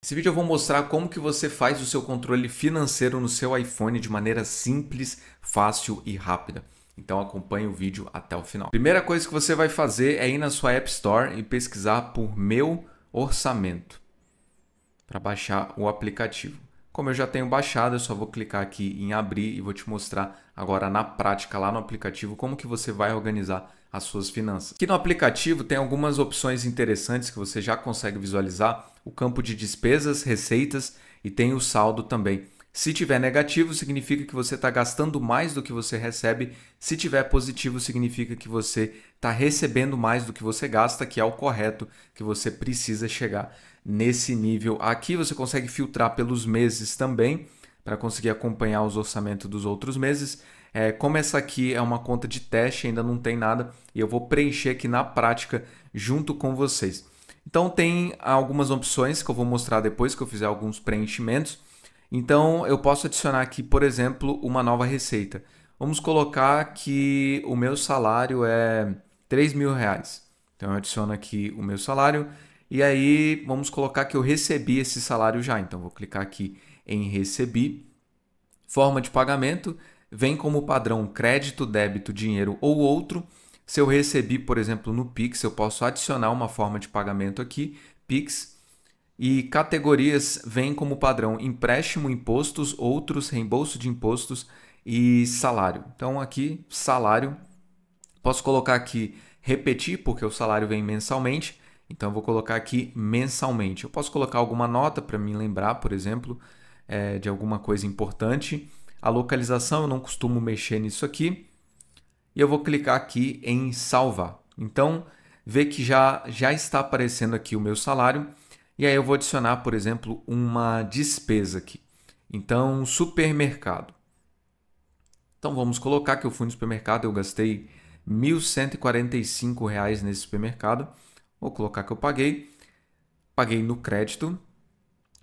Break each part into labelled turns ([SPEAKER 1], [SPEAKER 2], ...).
[SPEAKER 1] Nesse vídeo eu vou mostrar como que você faz o seu controle financeiro no seu iPhone de maneira simples, fácil e rápida. Então acompanhe o vídeo até o final. Primeira coisa que você vai fazer é ir na sua App Store e pesquisar por Meu Orçamento para baixar o aplicativo. Como eu já tenho baixado, eu só vou clicar aqui em abrir e vou te mostrar agora na prática lá no aplicativo como que você vai organizar as suas finanças. Aqui no aplicativo tem algumas opções interessantes que você já consegue visualizar, o campo de despesas, receitas e tem o saldo também. Se tiver negativo, significa que você está gastando mais do que você recebe. Se tiver positivo, significa que você está recebendo mais do que você gasta, que é o correto, que você precisa chegar nesse nível. Aqui você consegue filtrar pelos meses também, para conseguir acompanhar os orçamentos dos outros meses. É, como essa aqui é uma conta de teste, ainda não tem nada, e eu vou preencher aqui na prática junto com vocês. Então tem algumas opções que eu vou mostrar depois que eu fizer alguns preenchimentos. Então eu posso adicionar aqui, por exemplo, uma nova receita. Vamos colocar que o meu salário é 3 mil reais. Então eu adiciono aqui o meu salário e aí vamos colocar que eu recebi esse salário já. Então vou clicar aqui em recebi. Forma de pagamento, vem como padrão crédito, débito, dinheiro ou outro. Se eu recebi, por exemplo, no Pix, eu posso adicionar uma forma de pagamento aqui, Pix. E categorias vêm como padrão empréstimo, impostos, outros, reembolso de impostos e salário. Então aqui, salário, posso colocar aqui repetir, porque o salário vem mensalmente. Então vou colocar aqui mensalmente. Eu posso colocar alguma nota para me lembrar, por exemplo, é, de alguma coisa importante. A localização, eu não costumo mexer nisso aqui. E eu vou clicar aqui em salvar. Então, vê que já, já está aparecendo aqui o meu salário. E aí eu vou adicionar, por exemplo, uma despesa aqui. Então, supermercado. Então vamos colocar que eu fui no supermercado, eu gastei R$ 1.145 nesse supermercado. Vou colocar que eu paguei. Paguei no crédito.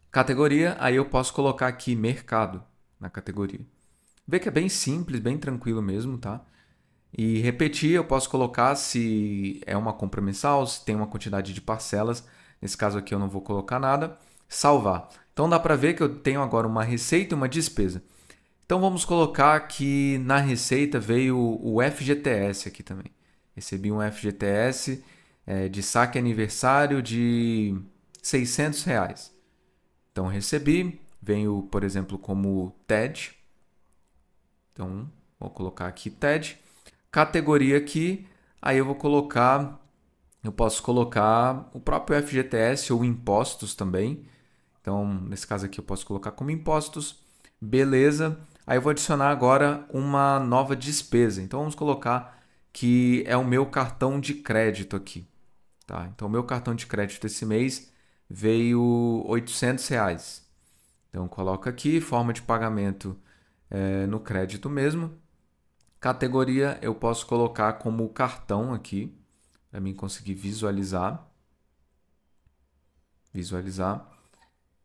[SPEAKER 1] Categoria, aí eu posso colocar aqui mercado na categoria. Vê que é bem simples, bem tranquilo mesmo, tá? E repetir, eu posso colocar se é uma compra mensal, se tem uma quantidade de parcelas. Nesse caso aqui eu não vou colocar nada. Salvar. Então dá para ver que eu tenho agora uma receita e uma despesa. Então vamos colocar que na receita veio o FGTS aqui também. Recebi um FGTS é, eh, de saque aniversário de 600 reais. Então recebi, Venho, por exemplo, como TED. Então, vou colocar aqui TED. Categoria aqui, aí eu vou colocar, eu posso colocar o próprio FGTS ou impostos também. Então, nesse caso aqui eu posso colocar como impostos. Beleza. Aí eu vou adicionar agora uma nova despesa. Então vamos colocar que é o meu cartão de crédito aqui. Tá? Então o meu cartão de crédito esse mês veio 800 reais. Então coloca aqui forma de pagamento é, no crédito mesmo. Categoria eu posso colocar como cartão aqui para mim conseguir visualizar. Visualizar.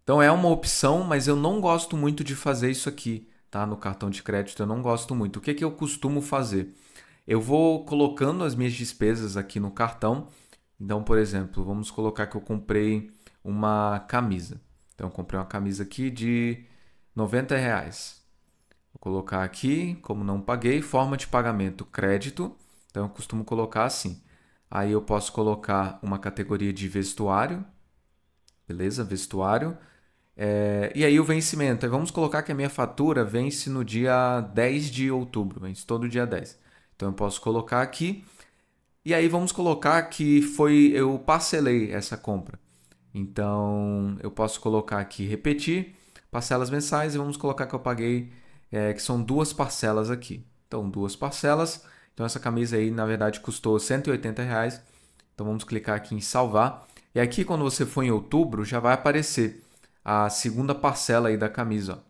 [SPEAKER 1] Então é uma opção, mas eu não gosto muito de fazer isso aqui, tá? No cartão de crédito eu não gosto muito. O que, é que eu costumo fazer? Eu vou colocando as minhas despesas aqui no cartão. Então, por exemplo, vamos colocar que eu comprei uma camisa. Então eu comprei uma camisa aqui de 90 reais. Vou colocar aqui, como não paguei, forma de pagamento crédito. Então eu costumo colocar assim. Aí eu posso colocar uma categoria de vestuário, beleza? Vestuário. É, e aí o vencimento. Aí vamos colocar que a minha fatura vence no dia 10 de outubro, vence todo dia 10. Então eu posso colocar aqui. E aí vamos colocar que foi eu parcelei essa compra. Então eu posso colocar aqui repetir, parcelas mensais e vamos colocar que eu paguei, é, que são duas parcelas aqui. Então duas parcelas. Então essa camisa aí na verdade custou 180 reais. Então vamos clicar aqui em salvar. E aqui quando você for em outubro já vai aparecer a segunda parcela aí da camisa.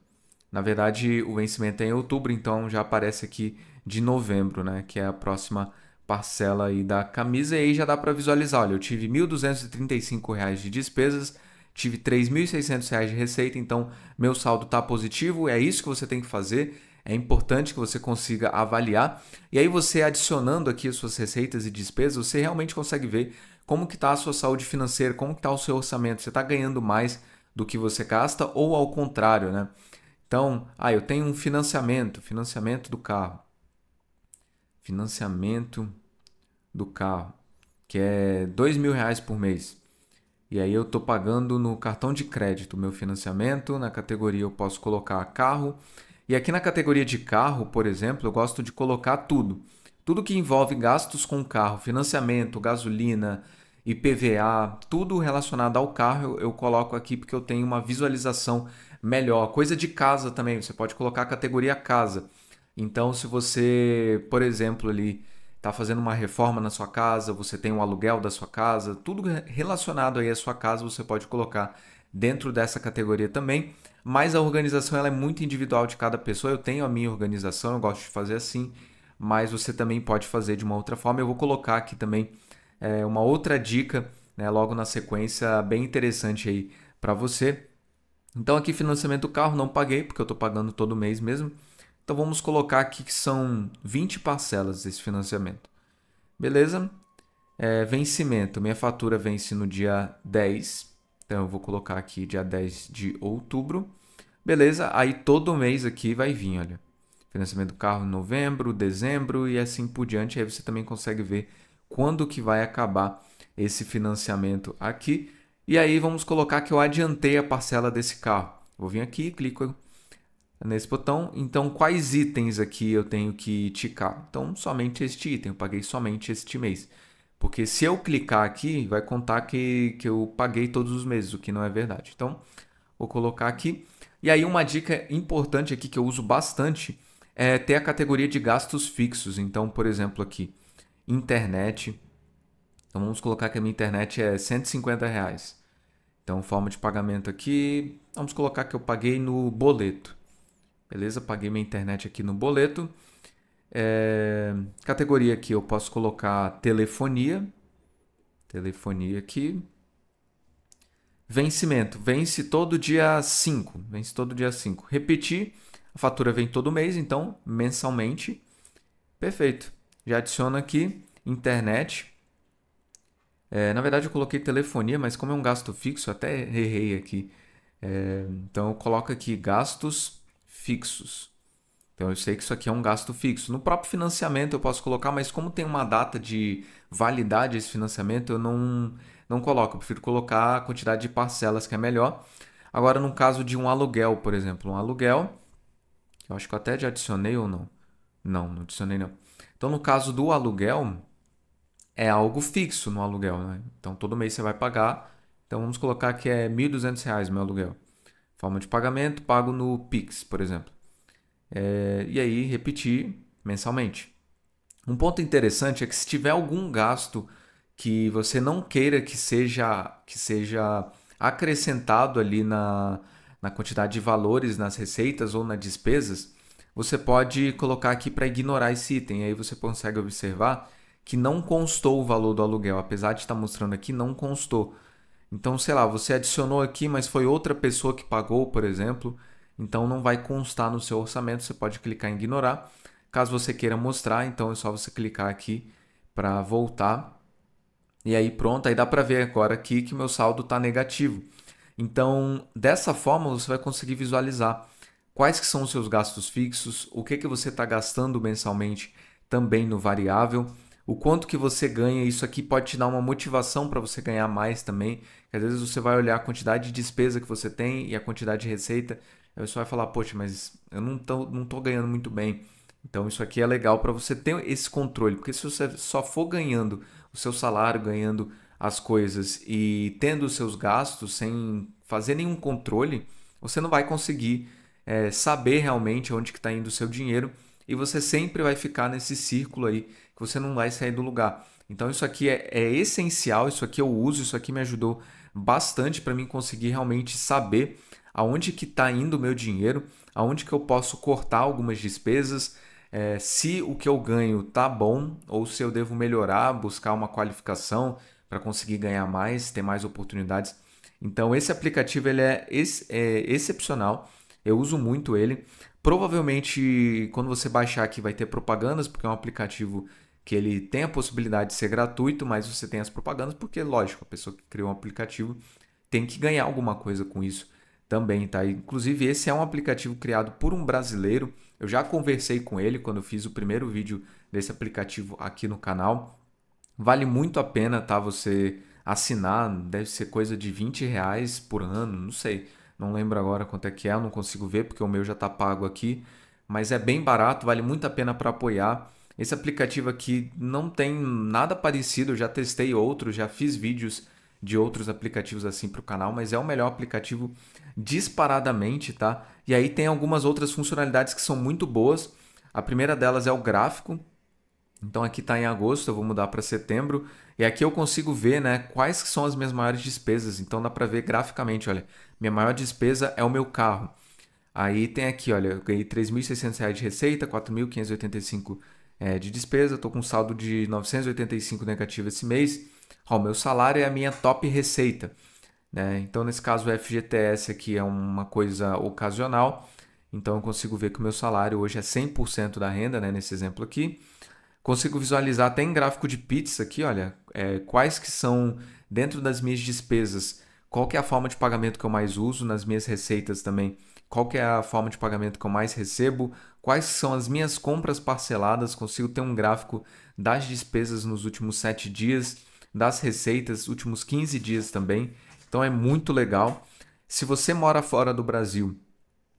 [SPEAKER 1] Na verdade o vencimento é em outubro, então já aparece aqui de novembro, né? Que é a próxima parcela aí da camisa e aí já dá para visualizar, olha, eu tive R$ 1.235 de despesas, tive R$ 3.600 de receita, então meu saldo está positivo, é isso que você tem que fazer, é importante que você consiga avaliar. E aí você adicionando aqui as suas receitas e despesas, você realmente consegue ver como que está a sua saúde financeira, como está o seu orçamento, você está ganhando mais do que você gasta ou ao contrário, né? Então, ah, eu tenho um financiamento, financiamento do carro financiamento do carro, que é dois mil reais por mês. E aí eu estou pagando no cartão de crédito meu financiamento. Na categoria eu posso colocar carro. E aqui na categoria de carro, por exemplo, eu gosto de colocar tudo. Tudo que envolve gastos com carro, financiamento, gasolina, IPVA, tudo relacionado ao carro eu, eu coloco aqui porque eu tenho uma visualização melhor. Coisa de casa também, você pode colocar a categoria casa. Então, se você, por exemplo, ali está fazendo uma reforma na sua casa, você tem um aluguel da sua casa, tudo relacionado aí à sua casa você pode colocar dentro dessa categoria também. Mas a organização ela é muito individual de cada pessoa. Eu tenho a minha organização, eu gosto de fazer assim, mas você também pode fazer de uma outra forma. Eu vou colocar aqui também é, uma outra dica, né, logo na sequência, bem interessante aí para você. Então aqui financiamento do carro não paguei porque eu estou pagando todo mês mesmo. Então vamos colocar aqui que são 20 parcelas desse financiamento. Beleza? É, vencimento. Minha fatura vence no dia 10. Então eu vou colocar aqui dia 10 de outubro. Beleza? Aí todo mês aqui vai vir, olha. Financiamento do carro em novembro, dezembro e assim por diante. Aí você também consegue ver quando que vai acabar esse financiamento aqui. E aí vamos colocar que eu adiantei a parcela desse carro. Vou vir aqui, clico nesse botão. Então, quais itens aqui eu tenho que ticar? Então, somente este item, eu paguei somente este mês. Porque se eu clicar aqui, vai contar que, que eu paguei todos os meses, o que não é verdade. Então, vou colocar aqui. E aí, uma dica importante aqui que eu uso bastante é ter a categoria de gastos fixos. Então, por exemplo, aqui, internet. Então, vamos colocar que a minha internet é 150 reais. Então, forma de pagamento aqui, vamos colocar que eu paguei no boleto. Beleza? Paguei minha internet aqui no boleto. É, categoria aqui eu posso colocar telefonia. Telefonia aqui. Vencimento. Vence todo dia 5. Vence todo dia 5. Repetir. A fatura vem todo mês, então mensalmente. Perfeito. Já adiciono aqui internet. É, na verdade, eu coloquei telefonia, mas como é um gasto fixo, até errei aqui. É, então, eu coloco aqui gastos fixos. Então eu sei que isso aqui é um gasto fixo. No próprio financiamento eu posso colocar, mas como tem uma data de validade esse financiamento, eu não, não coloco. Eu prefiro colocar a quantidade de parcelas que é melhor. Agora, no caso de um aluguel, por exemplo, um aluguel, eu acho que eu até já adicionei ou não. Não, não adicionei não. Então, no caso do aluguel, é algo fixo no aluguel, né? Então, todo mês você vai pagar. Então, vamos colocar que é R$ 1.200 meu aluguel. Forma de pagamento, pago no Pix, por exemplo. É, e aí repetir mensalmente. Um ponto interessante é que se tiver algum gasto que você não queira que seja, que seja acrescentado ali na, na quantidade de valores nas receitas ou nas despesas, você pode colocar aqui para ignorar esse item. Aí você consegue observar que não constou o valor do aluguel, apesar de estar mostrando aqui, não constou. Então, sei lá, você adicionou aqui, mas foi outra pessoa que pagou, por exemplo. Então, não vai constar no seu orçamento. Você pode clicar em ignorar. Caso você queira mostrar, então é só você clicar aqui para voltar. E aí, pronto. Aí dá para ver agora aqui que meu saldo está negativo. Então, dessa forma, você vai conseguir visualizar quais que são os seus gastos fixos, o que, que você está gastando mensalmente também no variável o quanto que você ganha, isso aqui pode te dar uma motivação para você ganhar mais também. Às vezes você vai olhar a quantidade de despesa que você tem e a quantidade de receita, aí você vai falar, poxa, mas eu não tô, não tô ganhando muito bem. Então isso aqui é legal para você ter esse controle, porque se você só for ganhando o seu salário, ganhando as coisas e tendo os seus gastos sem fazer nenhum controle, você não vai conseguir é, saber realmente onde que está indo o seu dinheiro e você sempre vai ficar nesse círculo aí que você não vai sair do lugar. Então isso aqui é, é essencial, isso aqui eu uso, isso aqui me ajudou bastante para mim conseguir realmente saber aonde que está indo o meu dinheiro, aonde que eu posso cortar algumas despesas, é, se o que eu ganho tá bom ou se eu devo melhorar, buscar uma qualificação para conseguir ganhar mais, ter mais oportunidades. Então esse aplicativo ele é, ex é excepcional, eu uso muito ele. Provavelmente, quando você baixar aqui, vai ter propagandas, porque é um aplicativo que ele tem a possibilidade de ser gratuito, mas você tem as propagandas, porque, lógico, a pessoa que criou um aplicativo tem que ganhar alguma coisa com isso também, tá? Inclusive, esse é um aplicativo criado por um brasileiro. Eu já conversei com ele quando eu fiz o primeiro vídeo desse aplicativo aqui no canal. Vale muito a pena, tá? Você assinar, deve ser coisa de 20 reais por ano, não sei. Não lembro agora quanto é que é, não consigo ver porque o meu já está pago aqui, mas é bem barato, vale muito a pena para apoiar. Esse aplicativo aqui não tem nada parecido, eu já testei outros, já fiz vídeos de outros aplicativos assim para o canal, mas é o melhor aplicativo disparadamente, tá? E aí tem algumas outras funcionalidades que são muito boas. A primeira delas é o gráfico. Então aqui está em agosto, eu vou mudar para setembro. E aqui eu consigo ver né, quais são as minhas maiores despesas. Então dá para ver graficamente, olha, minha maior despesa é o meu carro. Aí tem aqui, olha, eu ganhei R$ 3.600 de receita, 4.585 é, de despesa, estou com um saldo de 985 negativo esse mês. O meu salário é a minha top receita. Né? Então, nesse caso, o FGTS aqui é uma coisa ocasional. Então, eu consigo ver que o meu salário hoje é 100% da renda, né? nesse exemplo aqui. Consigo visualizar até em gráfico de pizza aqui, olha, é, quais que são, dentro das minhas despesas, qual que é a forma de pagamento que eu mais uso, nas minhas receitas também, qual que é a forma de pagamento que eu mais recebo, quais são as minhas compras parceladas, consigo ter um gráfico das despesas nos últimos 7 dias, das receitas, últimos 15 dias também. Então é muito legal. Se você mora fora do Brasil,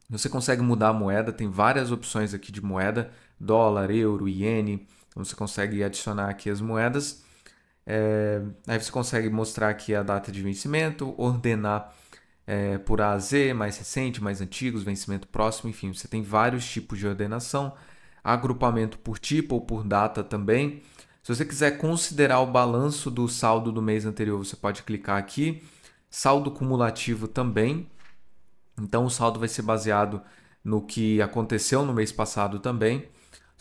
[SPEAKER 1] você consegue mudar a moeda, tem várias opções aqui de moeda, dólar, euro, iene, então você consegue adicionar aqui as moedas. É, aí você consegue mostrar aqui a data de vencimento, ordenar é, por A a Z, mais recente, mais antigos, vencimento próximo, enfim, você tem vários tipos de ordenação, agrupamento por tipo ou por data também. Se você quiser considerar o balanço do saldo do mês anterior, você pode clicar aqui, saldo cumulativo também. Então o saldo vai ser baseado no que aconteceu no mês passado também.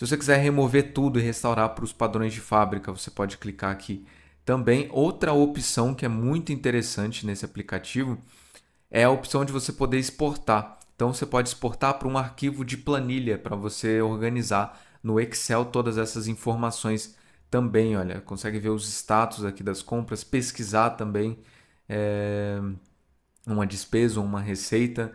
[SPEAKER 1] Se você quiser remover tudo e restaurar para os padrões de fábrica, você pode clicar aqui também. Outra opção que é muito interessante nesse aplicativo é a opção de você poder exportar. Então você pode exportar para um arquivo de planilha para você organizar no Excel todas essas informações também. Olha, consegue ver os status aqui das compras, pesquisar também é, uma despesa, ou uma receita.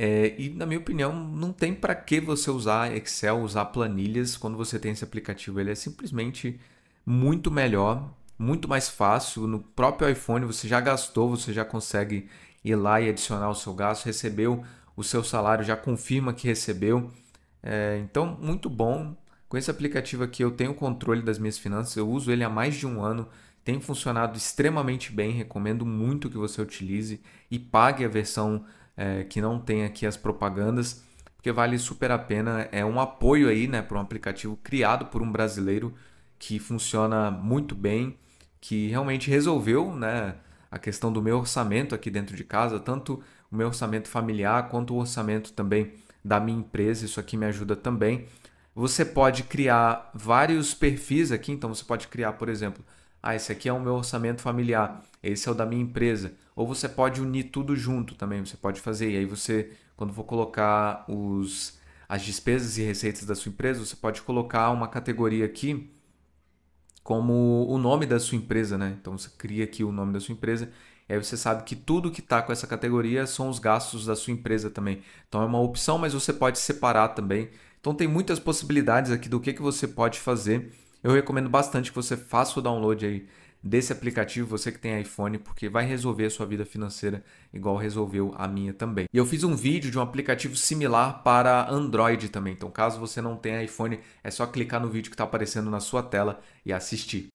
[SPEAKER 1] É, e, na minha opinião, não tem para que você usar Excel, usar planilhas quando você tem esse aplicativo. Ele é simplesmente muito melhor, muito mais fácil. No próprio iPhone você já gastou, você já consegue ir lá e adicionar o seu gasto, recebeu o seu salário, já confirma que recebeu. É, então, muito bom. Com esse aplicativo aqui eu tenho controle das minhas finanças, eu uso ele há mais de um ano, tem funcionado extremamente bem, recomendo muito que você utilize e pague a versão é, que não tem aqui as propagandas, porque vale super a pena. É um apoio aí né, para um aplicativo criado por um brasileiro que funciona muito bem, que realmente resolveu né, a questão do meu orçamento aqui dentro de casa, tanto o meu orçamento familiar quanto o orçamento também da minha empresa. Isso aqui me ajuda também. Você pode criar vários perfis aqui, então você pode criar, por exemplo, ah, esse aqui é o meu orçamento familiar, esse é o da minha empresa ou você pode unir tudo junto também, você pode fazer. E aí você, quando for colocar os, as despesas e receitas da sua empresa, você pode colocar uma categoria aqui como o nome da sua empresa, né? Então você cria aqui o nome da sua empresa e aí você sabe que tudo que está com essa categoria são os gastos da sua empresa também. Então é uma opção, mas você pode separar também. Então tem muitas possibilidades aqui do que, que você pode fazer. Eu recomendo bastante que você faça o download aí desse aplicativo, você que tem iPhone, porque vai resolver a sua vida financeira igual resolveu a minha também. E eu fiz um vídeo de um aplicativo similar para Android também. Então, caso você não tenha iPhone, é só clicar no vídeo que está aparecendo na sua tela e assistir.